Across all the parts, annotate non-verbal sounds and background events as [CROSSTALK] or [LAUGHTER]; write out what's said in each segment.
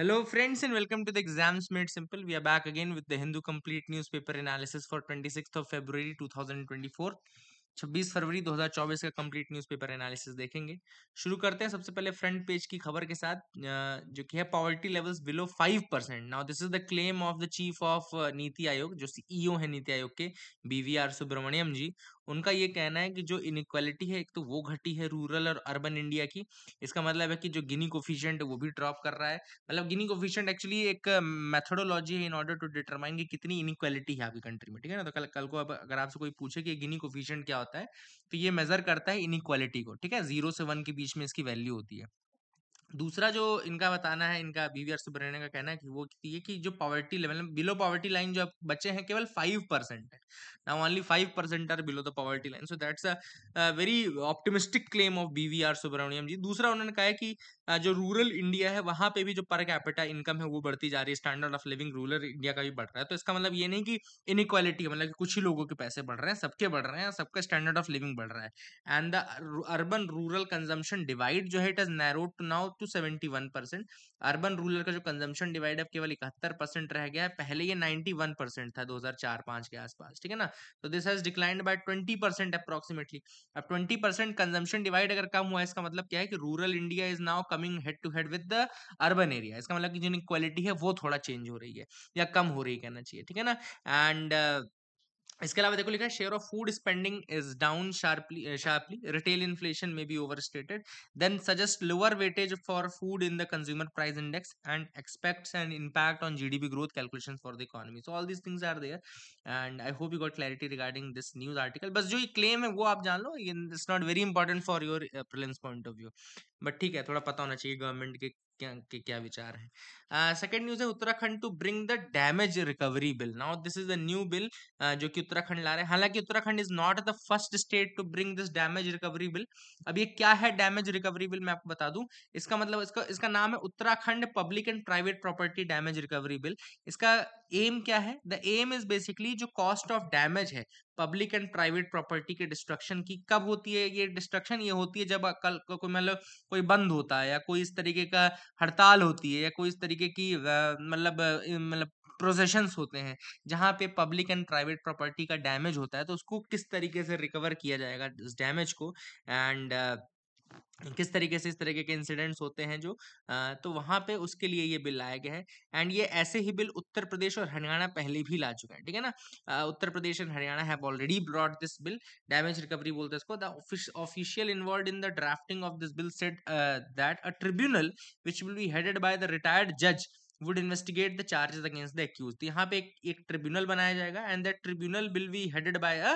Hello friends and welcome to the Exams Made Simple. We are back again with the Hindu Complete Newspaper Analysis for 26th of February 2024. 26 फरवरी 2024 का complete newspaper analysis देखेंगे शुरू करते हैं सबसे पहले front page की खबर के साथ जो कि है poverty levels below 5 percent now this is the claim of the chief of NITI Aayog जो सीईओ e है नीति आयोग के बीवीआर सुब्रमण्यम जी उनका ये कहना है कि जो इनक्वालिटी है एक तो वो घटी है रूरल और अर्बन इंडिया की इसका मतलब है कि जो गिनी कोफिशियंट है वो भी ड्रॉप कर रहा है मतलब गिनी कोफिशियंट एक्चुअली एक मैथडोलॉजी है इन ऑर्डर टू डिटरमाइन कि कितनी इनक्वालिटी है आपकी कंट्री में ठीक है ना तो कल कल को अब अगर आपसे कोई पूछे कि गिनी कोफिशियंट क्या होता है तो ये मेजर करता है इनक्वालिटी को ठीक है जीरो से वन के बीच में इसकी वैल्यू होती है दूसरा जो इनका बताना है इनका बीवीआर सुब्रहण्य का कहना है कि वो ये कि जो poverty level below poverty line जो बच्चे हैं केवल फाइव परसेंट है now only five percent are below the poverty line so that's a very optimistic claim of B V R Subrahmanyam ji दूसरा उन्होंने कहा है कि जो रूरल इंडिया है वहाँ पे भी जो पर कैपिटा इनकम है वो बढ़ती जा रही है standard of living rural India का भी बढ़ रहा है तो इसका मतलब ये नहीं कि इनक्वालिटी मतलब कि कुछ ही लोगों के पैसे बढ़ रहे हैं सबके बढ़ रहे हैं सबका स्टैंडर्ड ऑफ लिविंग बढ़ रहा है and the urban rural consumption divide जो है it is narrowed to now to seventy one percent urban rural का जो कंजम्पशन डिवाइड अब केवल इकहत्तर परसेंट रह गया है पहले ये नाइनटी वन परसेंट था दो हजार चार पांच के आसपास ठीक है ना तो this has decline by twenty percent approximately अब ट्वेंटी परसेंट कंजम्पशन डिवाइड अगर कम हुआ इसका मतलब क्या है कि rural India is now coming head to head with the urban area इसका मतलब कि जो इक्वालिटी है वो थोड़ा चेंज हो रही है या कम हो रही कहना चाहिए ठीक है ना एंड इसके अलावा देखो लिखा है share of food spending is down sharply sharply retail inflation में be over stated then suggest lower weightage for food in the consumer price index and expect and impact on GDP growth calculation for the economy so all these things are there and I hope you got clarity regarding this news article बस जो ये claim है वो आप जान लो it's not very important for your prelims point of view but ठीक है थोड़ा पता होना चाहिए गवर्नमेंट के क्या के क्या विचार है सेकेंड न्यूज है Uttarakhand to bring the damage recovery bill now this is the new bill जो कि उत्तराखंड ला रहे हैं हालांकि Uttarakhand is not the first state to bring this damage recovery bill अब ये क्या है डैमेज रिकवरी बिल मैं आपको बता दूं इसका मतलब इसका इसका नाम है Uttarakhand public and private property damage recovery bill इसका एम क्या है द एम इज बेसिकली जो कॉस्ट ऑफ डैमेज है पब्लिक एंड प्राइवेट प्रॉपर्टी के डिस्ट्रक्शन की कब होती है ये डिस्ट्रक्शन ये होती है जब कल कोई मतलब कोई बंद होता है या कोई इस तरीके का हड़ताल होती है या कोई इस तरीके की मतलब मतलब प्रोसेशंस होते हैं जहाँ पे पब्लिक एंड प्राइवेट प्रॉपर्टी का डैमेज होता है तो उसको किस तरीके से रिकवर किया जाएगा उस डैमेज को एंड किस तरीके से इस तरीके के इंसिडेंट्स होते हैं जो आ, तो वहां पे उसके लिए ये बिल लाया गया है एंड ये ऐसे ही बिल उत्तर प्रदेश और हरियाणा पहले भी ला चुके हैं ठीक है ना आ, Uttar Pradesh and Haryana have already brought this bill damage recovery बोलते हैं इसको the official involve in the drafting of this bill said that a tribunal which will be headed by the retired जज would investigate the charges against the accused यहाँ पे एक, एक tribunal बनाया जाएगा and that tribunal will be headed by a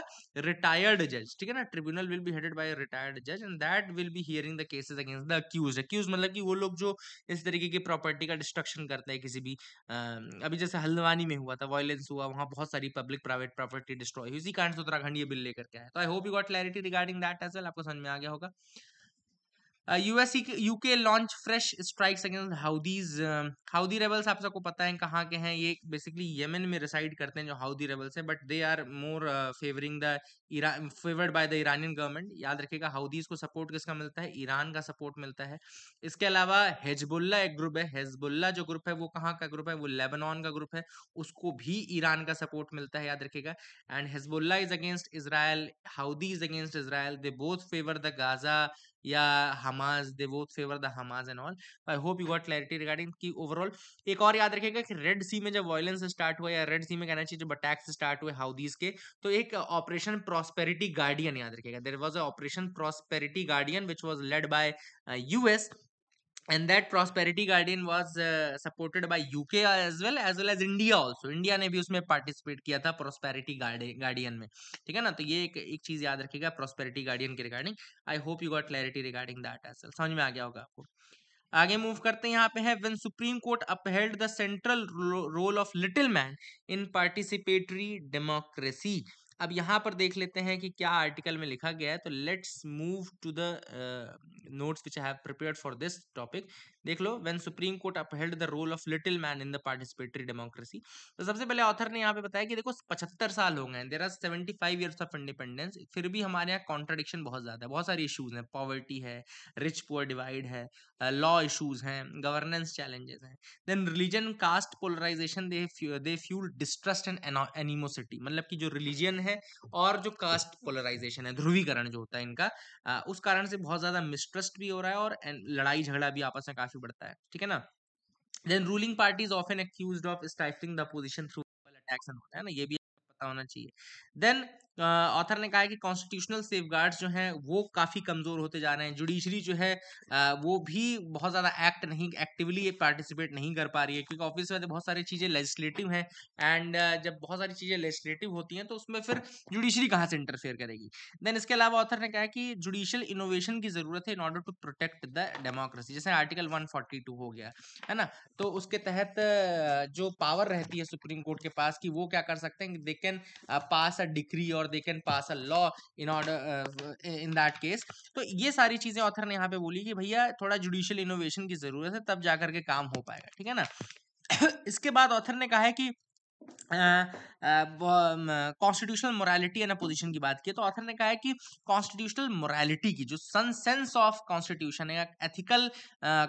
retired जज ठीक है ना tribunal will be headed by retired जज and that will be hearing the cases against the accused accused मतलब कि वो लोग जो इस तरीके की प्रॉपर्टी का डिस्ट्रक्शन करते हैं किसी भी अभी जैसे हल्द्वानी में हुआ था वॉयलेंस हुआ वहाँ बहुत सारी पब्लिक प्राइवेट प्रॉपर्टी डिस्ट्रॉय हुई इसी कारण से उत्तराखंड ये बिल लेकर के आया तो I hope you got clarity regarding that as well आपको समझ में आ गया होगा US UK launch fresh strikes against Houthis Houthi rebels आप सबको पता है कहाँ के हैं ये बेसिकली यमन में रिसाइड करते हैं जो हाउदी रेबल्स हैं but they are more favouring the favoured by the Iranian government याद रखिएगा हाउदीज को सपोर्ट किसका मिलता है ईरान का सपोर्ट मिलता है इसके अलावा हेजबुल्ला एक ग्रुप है हेजबुल्ला जो ग्रुप है वो कहाँ का ग्रुप है वो लेबनान का ग्रुप है उसको भी ईरान का सपोर्ट मिलता है याद रखिएगा and Hezbollah is against Israel Houthi is against Israel they both favour the Gaza या Hamas they both favour the Hamas and all I hope you got clarity regarding की ओवरऑल एक और याद रखिएगा कि रेड सी में जब वायलेंस स्टार्ट हुआ या रेड सी में कहना चाहिए जब अटैक्स स्टार्ट हुए हाउदीज के तो एक operation prosperity guardian yaad rakhiyega there was a operation prosperity guardian which was led by uh, us and that prosperity guardian was uh, supported by uk as well as well as india also india ने भी उसमें participate किया था prosperity guardian में ठीक है ना तो ये एक एक चीज याद रखिएगा prosperity guardian के regarding i hope you got clarity regarding that as well समझ में आ गया होगा आपको आगे मूव करते हैं यहाँ पे है when Supreme Court upheld the central role of little man in participatory democracy अब यहाँ पर देख लेते हैं कि क्या आर्टिकल में लिखा गया है तो let's move to the notes which I have prepared for this topic देख लो when Supreme Court upheld the role of little man in the participatory democracy तो सबसे पहले ऑथर ने यहाँ पे बताया कि देखो पचहत्तर साल हो गए there are seventy five years of independence फिर भी हमारे यहाँ कॉन्ट्रडिक्शन बहुत ज्यादा है बहुत सारे इशूज हैं पॉवर्टी है रिच पुअर डिवाइड है लॉ इशूज हैं गवर्नेंस चैलेंजेस हैं then religion caste polarisation they fuel distrust and animosity मतलब कि जो रिलीजन है और जो कास्ट पोलराइजेशन है ध्रुवीकरण जो होता है इनका उस कारण से बहुत ज्यादा मिस्ट्रस्ट भी हो रहा है और लड़ाई झगड़ा भी आपस में काफी काफी बढ़ता है ठीक है ना then ruling party of an accused of stifling the opposition through attacks होता है ना ये भी पता होना चाहिए देन ऑथर ने कहा है कि कॉन्स्टिट्यूशनल सेफ जो हैं वो काफ़ी कमज़ोर होते जा रहे हैं जुडिशरी जो है वो भी बहुत ज़्यादा एक्ट नहीं एक्टिवली ये पार्टिसिपेट नहीं कर पा रही है क्योंकि ऑफिस में तो बहुत सारी चीज़ें लेजिस्लेटिव हैं एंड जब बहुत सारी चीज़ें लेजिस्लेटिव होती हैं तो उसमें फिर जुडिशरी कहाँ से इंटरफेयर करेगी देन इसके अलावा ऑथर ने कहा है कि जुडिशियल इनोवेशन की ज़रूरत है in order to protect the democracy जैसे आर्टिकल वन हो गया है ना तो उसके तहत जो पावर रहती है सुप्रीम कोर्ट के पास कि वो क्या कर सकते हैं दे कैन पास अ डिक्री और और they can pass a law in order in that case तो ये सारी चीजें ऑथर ने यहाँ पे बोली कि भैया थोड़ा जुडिशियल इनोवेशन की जरूरत है तब जाकर के काम हो पाएगा ठीक है ना [COUGHS] इसके बाद ऑथर ने कहा है कि कॉन्स्टिट्यूशनल मोरालिटी एंड अपोजिशन की बात की तो ऑथर ने कहा है कि कॉन्स्टिट्यूशनल मोरालिटी की जो सन सेंस ऑफ कॉन्स्टिट्यूशन या एथिकल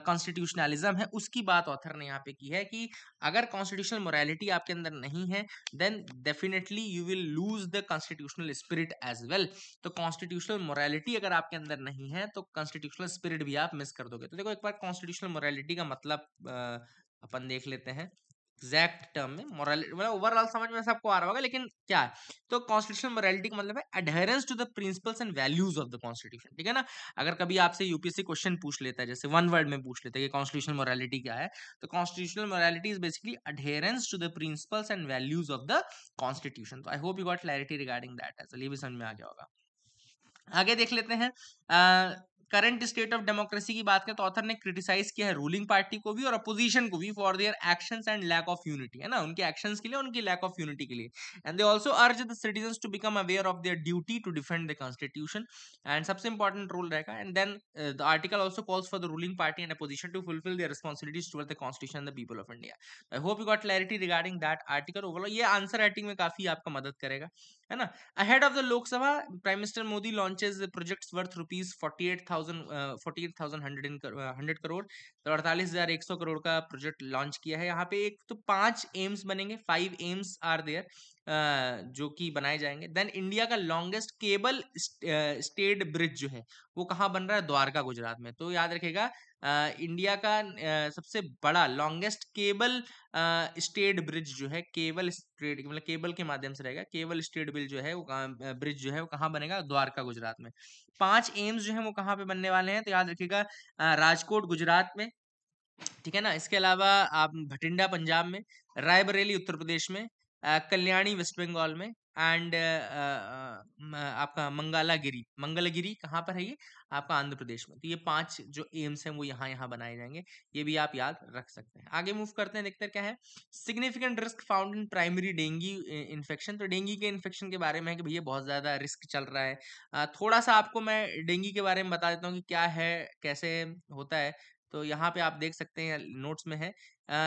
कॉन्स्टिट्यूशनलिज्म है उसकी बात ऑथर ने यहाँ पे की है कि अगर कॉन्स्टिट्यूशनल मोरालिटी आपके अंदर नहीं है then definitely you will lose the constitutional spirit as well तो कॉन्स्टिट्यूशनल मोरालिटी अगर आपके अंदर नहीं है तो कॉन्स्टिट्यूशनल स्पिरिट भी आप मिस कर दोगे तो देखो एक बार कॉन्स्टिट्यूशनल मोरालिटी का मतलब आ, अपन देख लेते हैं एग्जैक्ट टर्म में मोरालिटी मतलब ओवरऑल समझ में सबको आ रहा होगा लेकिन क्या है तो कॉन्स्टिट्यूशन मोरालिटी का मतलब है adherence to the principles and values of the constitution ठीक है ना अगर कभी आपसे यूपीएससी क्वेश्चन पूछ लेता है जैसे वन वर्ड में पूछ लेता है कि कॉन्स्टिट्यूशन मोरालिटी क्या है तो constitutional morality is basically adherence to the principles and values of the constitution तो I hope you got clarity regarding that चलिए भी समझ में आ गया होगा आगे देख लेते हैं करंट स्टेट ऑफ डेमोक्रेसी की बात करें तो ऑथर ने क्रिटिसाइज किया है रूलिंग पार्टी को भी और अपोजिशन को भी for their actions and lack of unity है ना उनके एक्शंस के लिए उनकी लैक ऑफ यूनिटी के लिए and they also urge the citizen to become aware of their duty to defend the constitution and सबसे इंपॉर्टेंट रोल रहेगा and then the article also calls for the ruling party and opposition to fulfil their responsibilities toward the constitution the people of India I hope you got clarity regarding that article overall ये answer writing में काफी आपका मदद करेगा है ना ahead of the Lok Sabha prime minister Modi launches projects worth rupees forty eight thousand forty eight thousand hundred hundred crore तो अड़तालीस हजार एक सौ करोड़ का प्रोजेक्ट लॉन्च किया है यहाँ पे एक तो पांच एम्स बनेंगे फाइव एम्स आर देयर जो कि बनाए जाएंगे देन इंडिया का लॉन्गेस्ट केबल स्टेट ब्रिज जो है वो कहाँ बन रहा है द्वारका गुजरात में तो याद रखेगा इंडिया का सबसे बड़ा लॉन्गेस्ट केबल स्टेट ब्रिज जो है केबल स्ट्रेट मतलब केबल के माध्यम से रहेगा केबल स्टेट ब्रिज जो है वो ब्रिज जो है वो कहाँ बनेगा द्वारका गुजरात में पांच एम्स जो है वो कहाँ पे बनने वाले हैं तो याद रखेगा राजकोट गुजरात में ठीक है ना इसके अलावा आप भटिंडा पंजाब में रायबरेली उत्तर प्रदेश में कल्याणी वेस्ट बंगाल में एंड आपका मंगालागिरी मंगलागिरी कहाँ पर है ये आपका आंध्र प्रदेश में तो ये पांच जो एम्स हैं वो यहाँ यहाँ बनाए जाएंगे ये भी आप याद रख सकते हैं आगे मूव करते हैं देखते हैं क्या है significant risk found in primary dengue infection तो डेंगी के इन्फेक्शन के बारे में है कि भैया बहुत ज़्यादा रिस्क चल रहा है थोड़ा सा आपको मैं डेंगी के बारे में बता देता हूँ कि क्या है कैसे होता है तो यहाँ पे आप देख सकते हैं नोट्स में है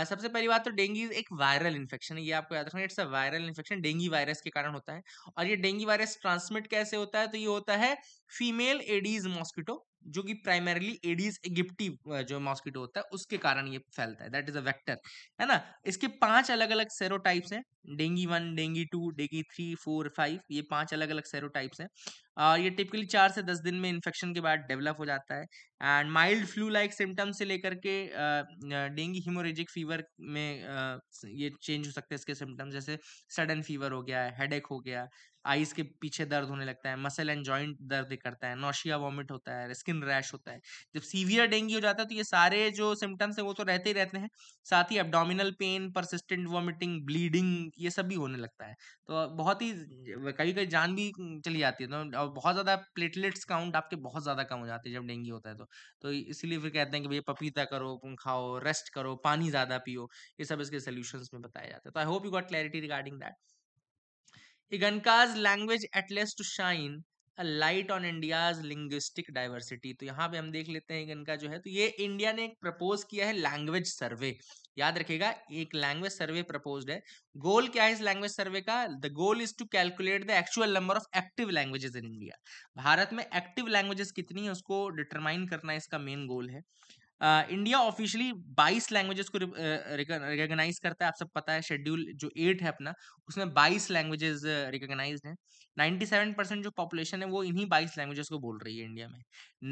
सबसे पहली बात तो डेंगू एक वायरल इन्फेक्शन है ये आपको याद रखना it's a viral infection dengue virus के कारण होता है और ये डेंगू वायरस ट्रांसमिट कैसे होता है तो ये होता है फीमेल एडीज मॉस्किटो जो कि प्राइमरली एडीज एगिप्टी जो मॉस्किटो होता है उसके कारण ये फैलता है दैट इज अ वेक्टर है ना इसके पांच अलग अलग सेरोटाइप्स हैं dengue one dengue two dengue three four five ये पांच अलग अलग सेरोटाइप्स हैं और ये टिपिकली चार से दस दिन में इन्फेक्शन के बाद डेवलप हो जाता है and mild flu like symptoms से लेकर के डेंगी हीमोरेजिक फीवर में ये चेंज हो सकते हैं इसके सिम्टम्स जैसे सडन फीवर हो गया एक हो गया आईज के पीछे दर्द होने लगता है मसल एंड जॉइंट दर्द करता है नोशिया वॉमिट होता है स्किन रैश होता है जब सीवियर डेंगू हो जाता है तो ये सारे जो सिम्टम्स हैं वो तो रहते ही रहते हैं साथ ही abdominal pain persistent vomiting bleeding ये सब भी होने लगता है तो बहुत ही कभी कभी जान भी चली जाती है तो बहुत ज़्यादा प्लेटलेट्स काउंट आपके बहुत ज़्यादा कम हो जाते हैं जब डेंगू होता है तो तो इसलिए फिर कहते हैं कि भैया पपीता करो खाओ रेस्ट करो पानी ज़्यादा पियो ये सब इसके सोल्यूशन में बताया जाता है तो I hope you got clarity regarding that IGNCA's language atlas to shine a light on India's linguistic diversity तो यहाँ पे हम देख लेते हैं इगनका जो है तो ये इंडिया ने एक प्रपोज किया है लैंग्वेज सर्वे याद रखिएगा एक लैंग्वेज सर्वे प्रपोज है गोल क्या है इस लैंग्वेज सर्वे का the goal is to calculate the actual number of active languages in India Bharat में एक्टिव लैंग्वेजेस कितनी है उसको डिटरमाइन करना इसका मेन गोल है इंडिया ऑफिशियली बाईस लैंग्वेजेस को रिकोगनाइज करता है आप सब पता है शेड्यूल जो एट है अपना उसमें बाईस लैंग्वेजेस रिकोगनाइज हैं सेवन परसेंट जो पॉपुलेशन है वो इन्हीं बाईस लैंग्वेजेस को बोल रही है इंडिया में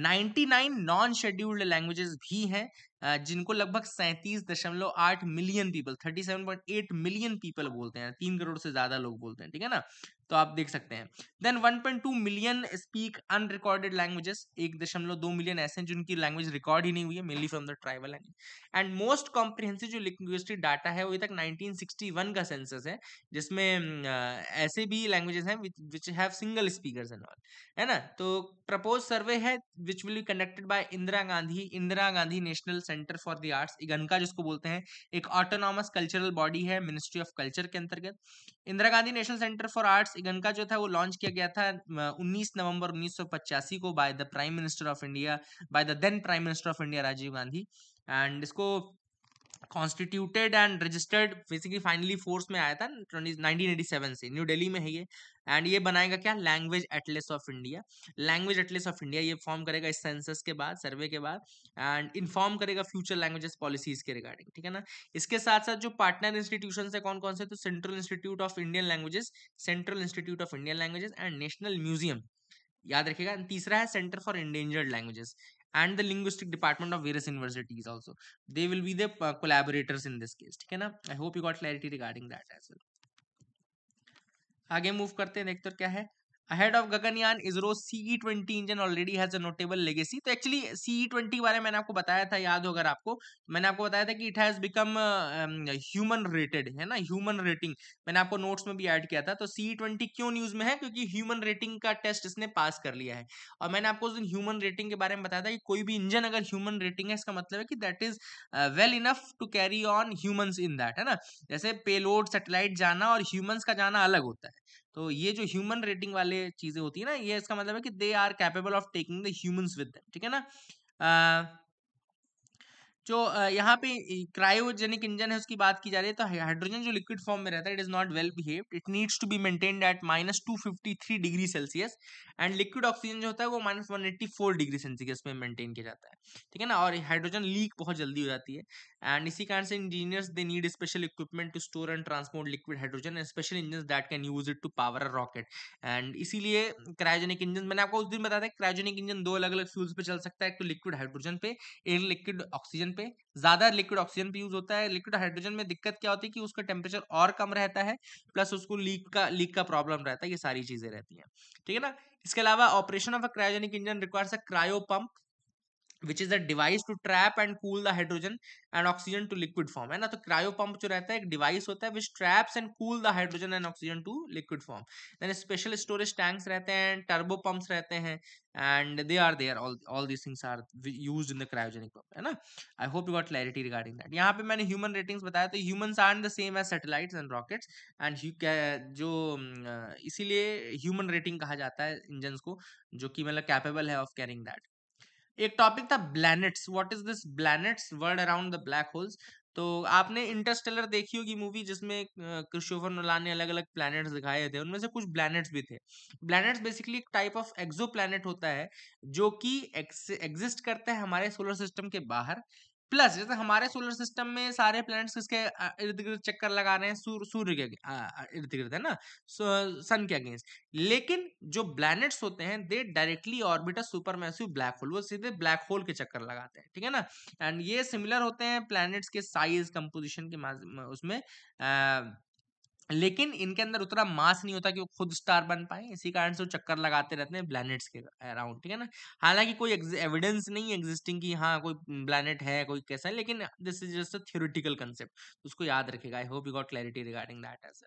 ninety nine non scheduled languages भी हैं जिनको लगभग सैंतीस दशमलव आठ million people thirty seven point eight million people बोलते हैं तीन करोड़ से ज्यादा लोग बोलते हैं ठीक है ना तो आप देख सकते हैं then 1.2 million speak unrecorded languages एक दशमलव दो मिलियन ऐसे हैं जिनकी लैंग्वेज रिकॉर्ड ही नहीं हुई है mainly from the tribal language and most comprehensive जो लिंग्विस्टिक डाटा है वो अभी तक 1961 का सेंसस है जिसमें ऐसे भी लैंग्वेजेस हैं विच हैव सिंगल स्पीकर है ना तो प्रपोज सर्वे है which will be conducted by Indira Gandhi Indira Gandhi national centre for the arts इगनका जिसको बोलते हैं एक ऑटोनॉमस कल्चरल बॉडी है मिनिस्ट्री ऑफ कल्चर के अंतर्गत Indira Gandhi national centre for arts का जो था वो लॉन्च किया गया था 19 नवंबर 1985 को by the prime minister of India by the then prime minister of India Rajiv Gandhi and इसको constituted and registered basically finally force में आया था नाइनटीन एटी सेवन से न्यू दिल्ली में है ये एंड ये बनाएगा क्या language atlas of India language atlas of India ये फॉर्म करेगा इस सेंसस के बाद सर्वे के बाद एंड इन्फॉर्म करेगा फ्यूचर लैंग्वेजेस पॉलिसीज के रिगार्डिंग ठीक है ना इसके साथ साथ जो पार्टनर इंस्टीट्यूशन है कौन कौन से तो central institute of Indian languages central institute of Indian languages and national museum याद रखिएगा तीसरा है centre for endangered languages and the linguistic department of various universities also they will be the uh, collaborators in this case Okay, na? I hope you got clarity regarding that as well. आगे move करते हैं देखते क्या है ahead of Gaganyaan ISRO CE twenty engine already has a notable legacy तो actually CE twenty बारे मैंने आपको बताया था याद होगा आपको मैंने आपको बताया था कि it has become human rated है ना ह्यूमन रेटिंग मैंने आपको नोट्स में भी ऐड किया था तो सीई ट्वेंटी e क्यों न्यूज में है क्योंकि ह्यूमन रेटिंग का टेस्ट इसने पास कर लिया है और मैंने आपको उस दिन ह्यूमन रेटिंग के बारे में बताया था कि कोई भी इंजन अगर ह्यूमन रेटिंग है इसका मतलब है कि that is well enough to carry on human in that है ना जैसे पेलोड सेटेलाइट जाना और ह्यूमन का जाना अलग होता है तो ये जो ह्यूमन रेटिंग वाले चीजें होती है ना ये इसका मतलब है कि they are capable of taking the humans with ठीक है ना जो यहाँ पे क्रायोजेनिक इंजन है उसकी बात की जा रही है तो हाइड्रोजन जो लिक्विड फॉर्म में रहता है it is not well behave it needs to be maintain at minus two fifty three degree Celsius and liquid oxygen जो होता है वो minus one eighty four degree Celsius में मेंटेन किया जाता है ठीक है ना और हाइड्रोजन लीक बहुत जल्दी हो जाती है एंड इसी कारण से engineers they need special equipment to store and transport liquid hydrogen and special engine that can use it to power a rocket and इसीलिए क्रायोजेनिक इंजन मैंने आपको उस दिन बताया था क्रायोजेनिक इंजन दो अलग अलग फ्यूल्स पे चल सकता है एक तो लिक्विड हाइड्रोजन पे एक लिक्विड ऑक्सीजन पे ज्यादा लिक्विड ऑक्सीजन भी यूज होता है लिक्विड हाइड्रोजन में दिक्कत क्या होती है कि उसका टेम्परेचर और कम रहता है प्लस उसको लीक का लीक का प्रॉब्लम रहता है ये सारी चीजें रहती हैं ठीक है ना इसके अलावा operation of a cryogenic engine requires a cryo pump which is a device to trap and cool the hydrogen and oxygen to liquid form है ना तो क्रायो पंप जो रहता है एक डिवाइस होता है which traps and cool the hydrogen and oxygen to liquid form then special storage tanks रहते हैं टर्बो पंप्स रहते हैं and they are there all these things are use in the cryogenic pump है ना I hope you got clarity regarding that यहाँ पे मैंने human ratings बताया तो humans are the same as satellites and rockets and जो इसीलिए human rating कहा जाता है इंजन को जो कि मतलब कैपेबल है ऑफ कैरिंग दैट एक टॉपिक था blanets what is this blanets world around the black holes तो आपने इंटरस्टेलर देखी होगी मूवी जिसमें क्रिस्टोफर नोलान ने अलग अलग प्लैनेट्स दिखाए थे उनमें से कुछ प्लैनेट्स भी थे प्लैनेट्स बेसिकली एक टाइप ऑफ एक्सो प्लैनेट होता है जो कि एग्जिस्ट करता है हमारे सोलर सिस्टम के बाहर प्लस जैसे हमारे सोलर सिस्टम में सारे प्लैनेट्स किसके इर्द गिर्द चक्कर लगा रहे हैं सूर्य के इर्द गिर्द है ना सन के अगेंस्ट लेकिन जो प्लैनेट्स होते हैं they directly orbit supermassive black hole वो सीधे ब्लैक होल के चक्कर लगाते हैं ठीक है ना एंड ये सिमिलर होते हैं प्लैनेट्स के साइज कंपोजिशन के उसमें आ, लेकिन इनके अंदर उतना मास नहीं होता कि वो खुद स्टार बन पाए इसी कारण से वो चक्कर लगाते रहते हैं प्लैनेट्स के अराउंड ठीक है ना हालांकि कोई एविडेंस नहीं है एग्जिस्टिंग की हाँ कोई प्लैनेट है कोई कैसा है लेकिन this is just a theoretical concept उसको याद रखेगा I hope you got clarity regarding that as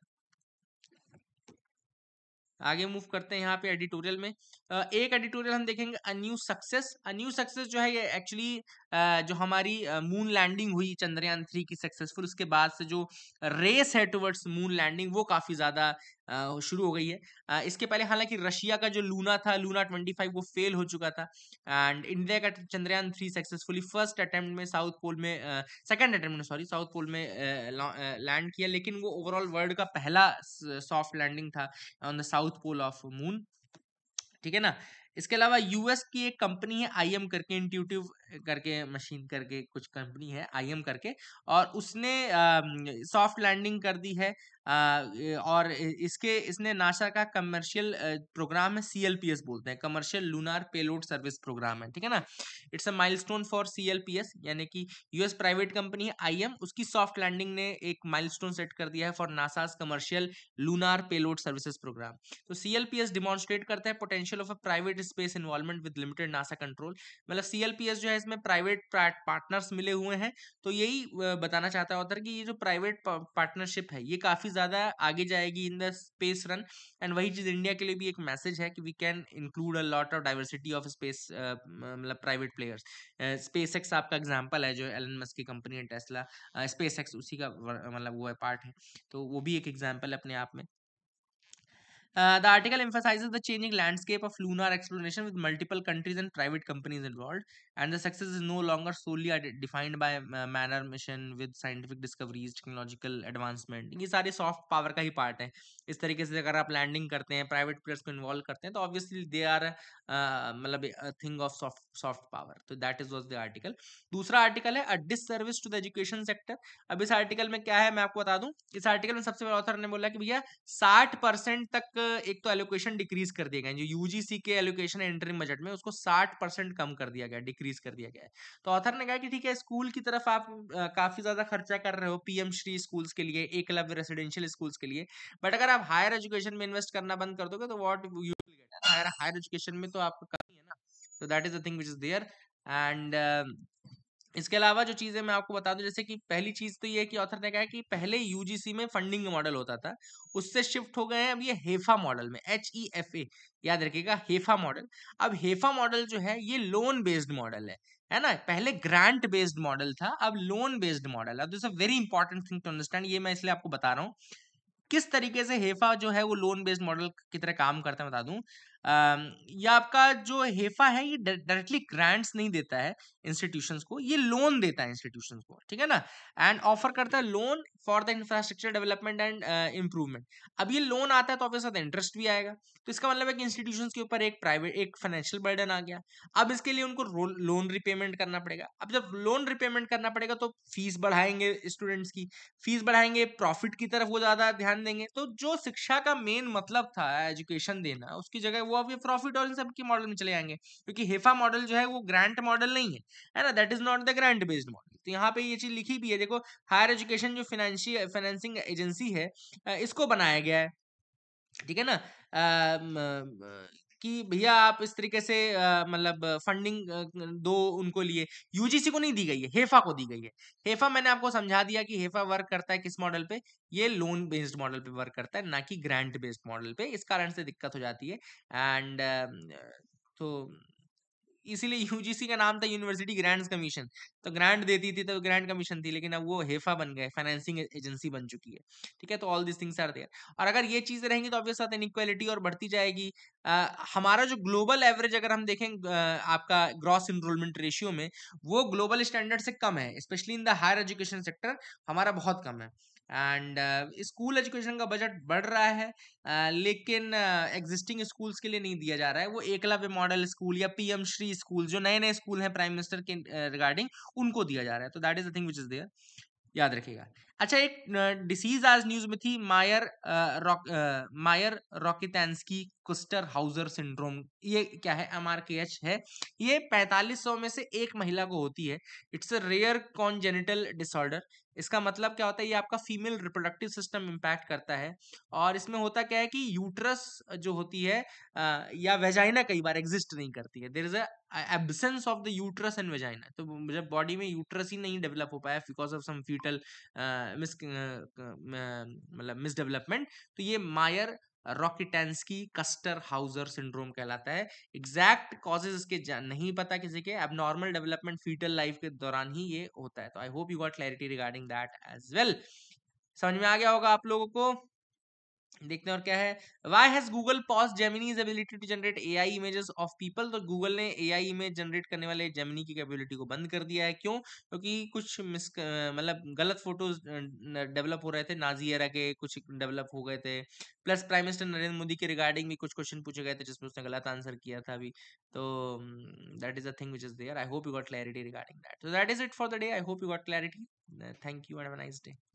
आगे मूव करते हैं यहाँ पे एडिटोरियल में एक एडिटोरियल हम देखेंगे a new success a new success जो है ये एक्चुअली जो हमारी मून लैंडिंग हुई चंद्रयान थ्री की सक्सेसफुल उसके बाद से जो रेस है टुवर्ड्स मून लैंडिंग वो काफ़ी ज़्यादा शुरू हो गई है इसके पहले हालांकि रशिया का जो लूना था लूना ट्वेंटी फाइव वो फेल हो चुका था एंड इंडिया का Chandrayaan three successfully first attempt में साउथ पोल में सेकंड अटेम्प्ट में सॉरी साउथ पोल में लैंड किया लेकिन वो ओवरऑल वर्ल्ड का पहला सॉफ्ट लैंडिंग था on the south pole of moon ठीक है ना इसके अलावा यूएस की एक कंपनी है आईएम करके इंट्यूटिव करके मशीन करके कुछ कंपनी है आईएम करके और उसने सॉफ्ट लैंडिंग कर दी है और इसके इसने नासा का कमर्शियल प्रोग्राम है सीएलपीएस बोलते हैं commercial lunar payload service program है ठीक है ना it's a milestone for CLPS यानी कि यूएस प्राइवेट कंपनी है आईएम उसकी सॉफ्ट लैंडिंग ने एक माइलस्टोन सेट कर दिया है for NASA's commercial lunar payload services program तो सीएलपीएस डिमॉन्स्ट्रेट करता है potential of a private space involvement with limited NASA control मतलब सीएलपीएस जो है इसमें प्राइवेट पार्टनर्स मिले हुए हैं तो यही बताना चाहता है ऑथर कि ये जो प्राइवेट पार्टनरशिप है ये काफी काफी ज़्यादा आगे जाएगी in the space run and वही चीज़ इंडिया के लिए भी एक मैसेज है कि we can include a lot of diversity of space मतलब प्राइवेट प्लेयर्स स्पेस एक्स आपका एग्जाम्पल है जो एलन मस्क की कंपनी है टेस्ला स्पेस एक्स उसी का मतलब वो है पार्ट है तो वो भी एक एग्जाम्पल है अपने आप में Uh, the article emphasizes the changing landscape of lunar exploration with multiple countries and private companies involved, and the success is no longer solely defined by uh, manner mission with scientific discoveries, technological advancement. ये सारे soft power का ही part है इस तरीके से अगर आप landing करते हैं प्राइवेट प्लेयर्स को इन्वॉल्व करते हैं तो ऑब्वियसली दे आर मतलब thing of soft soft power तो that is was the article दूसरा आर्टिकल है a disservice to the education sector अब इस आर्टिकल में क्या है मैं आपको बता दूं इस आर्टिकल में सबसे पहले ऑथर ने बोला कि भैया साठ परसेंट तक एक तो एलोकेशन डिक्रीज कर दिया गया जो यूजीसी के एलोकेशन एंट्रिंग बजट में उसको साठ परसेंट कम कर दिया गया डिक्रीज कर दिया गया तो ऑथर ने कहा कि ठीक है स्कूल की तरफ आप आ, काफी ज्यादा खर्चा कर रहे हो पीएम श्री स्कूल्स के लिए एक लव्य रेसिडेंशियल स्कूल्स के लिए बट अगर आप हायर एजुकेशन में इन्वेस्ट करना बंद कर दोगे तो वॉट यू हायर एजुकेशन में तो आपको कमी है ना तो that is the thing which is there and इसके अलावा जो चीज़ें मैं आपको बता दूं जैसे कि पहली चीज़ तो ये कि ऑथर ने कहा कि पहले यूजीसी में फंडिंग मॉडल होता था उससे शिफ्ट हो गए हैं अब ये हेफा मॉडल में एच ई एफ ए याद रखिएगा हेफा मॉडल अब हेफा मॉडल जो है ये लोन बेस्ड मॉडल है है ना पहले ग्रांट बेस्ड मॉडल था अब लोन बेस्ड मॉडल है this a very important thing to understand ये मैं इसलिए आपको बता रहा हूँ किस तरीके से हेफा जो है वो लोन बेस्ड मॉडल की तरह काम करता है बता दूं ये आपका जो हेफा है ये डायरेक्टली ग्रांट्स नहीं देता है इंस्टीट्यूशन को ये लोन देता है इंस्टीट्यूशन को ठीक है ना एंड ऑफर करता है loan for the infrastructure development and improvement अब ये लोन आता है तो आपके साथ इंटरेस्ट भी आएगा तो इसका मतलब है कि इंस्टीट्यूशन के ऊपर एक प्राइवेट एक फाइनेंशियल बर्डन आ गया अब इसके लिए उनको लोन रिपेमेंट करना पड़ेगा अब जब लोन रिपेमेंट करना पड़ेगा तो फीस बढ़ाएंगे स्टूडेंट्स की फीस बढ़ाएंगे प्रॉफिट की तरफ वो ज़्यादा ध्यान देंगे तो जो शिक्षा का मेन मतलब था एजुकेशन देना उसकी जगह वो आपके प्रॉफिट और इन सब के मॉडल में चले जाएंगे क्योंकि हेफा मॉडल जो है वो ग्रांट मॉडल नहीं है है ना that is not the grant based model तो यहाँ पे ये चीज लिखी भी है देखो हायर एजुकेशन जो फाइनेंशियल फाइनेंसिंग एजेंसी है इसको बनाया गया है ठीक है ना कि भैया आप इस तरीके से मतलब फंडिंग दो उनको लिए यूजीसी को नहीं दी गई है हेफा को दी गई है हेफा मैंने आपको समझा दिया कि हेफा वर्क करता है किस मॉडल पे ये लोन बेस्ड मॉडल पे वर्क करता है ना कि ग्रांट बेस्ड मॉडल पे इस कारण से दिक्कत हो जाती है एंड तो इसीलिए यूजीसी का नाम था यूनिवर्सिटी ग्रांट्स कमीशन तो ग्रांट देती थी तो ग्रांट कमीशन थी लेकिन अब वो हेफा बन गए फाइनेंसिंग एजेंसी बन चुकी है ठीक है तो all this things are there और अगर ये चीज़ें रहेंगी तो आपके साथ इनक्वालिटी और बढ़ती जाएगी आ, हमारा जो ग्लोबल एवरेज अगर हम देखें आपका ग्रॉस इनरोलमेंट रेशियो में वो ग्लोबल स्टैंडर्ड से कम है specially in the higher education sector हमारा बहुत कम है एंड स्कूल एजुकेशन का बजट बढ़ रहा है uh, लेकिन एग्जिस्टिंग uh, स्कूल्स के लिए नहीं दिया जा रहा है वो एकलव्य मॉडल स्कूल या पीएम श्री स्कूल जो नए नए स्कूल हैं प्राइम मिनिस्टर के रिगार्डिंग uh, उनको दिया जा रहा है तो that is the thing which is there याद रखिएगा अच्छा एक डिसीज आज न्यूज में थी मायर रॉक मायर रॉकिटेंस्की कुस्टर हाउजर सिंड्रोम ये क्या है एम आर के एच है ये 4500 में से एक महिला को होती है it's a rare congenital disorder इसका मतलब क्या होता है ये आपका फीमेल रिप्रोडक्टिव सिस्टम इम्पैक्ट करता है और इसमें होता क्या है कि यूट्रस जो होती है या वेजाइना कई बार एग्जिस्ट नहीं करती है there is absence of the uterus and vagina तो जब बॉडी में यूट्रस ही नहीं डेवलप हो पाया because of some foetal miss मतलब मिस डेवलपमेंट तो ये मायर रॉकिटेंसकी कस्टर हाउजर सिंड्रोम कहलाता है एग्जैक्ट कॉजेज इसके नहीं पता किसी के अब नॉर्मल डेवलपमेंट फीटल लाइफ के दौरान ही ये होता है तो I hope you got clarity regarding that as well समझ में आ गया होगा आप लोगों को देखते हैं और क्या है why has Google pause Gemini's ability to generate A I images of people तो गूगल ने ए आई इमेज जनरेट करने वाले जेमिनी की कैपेबिलिटी को बंद कर दिया है क्यों क्योंकि तो कुछ मिस मतलब गलत फोटोज डेवलप हो रहे थे नाजी एरा के कुछ डेवलप हो गए थे plus prime minister Narendra Modi के रिगार्डिंग भी कुछ क्वेश्चन पूछे गए थे जिसमें उसने गलत आंसर किया था अभी तो that is a thing which is there I hope you got clarity regarding that so that is it for the day I hope you got clarity thank you and nice day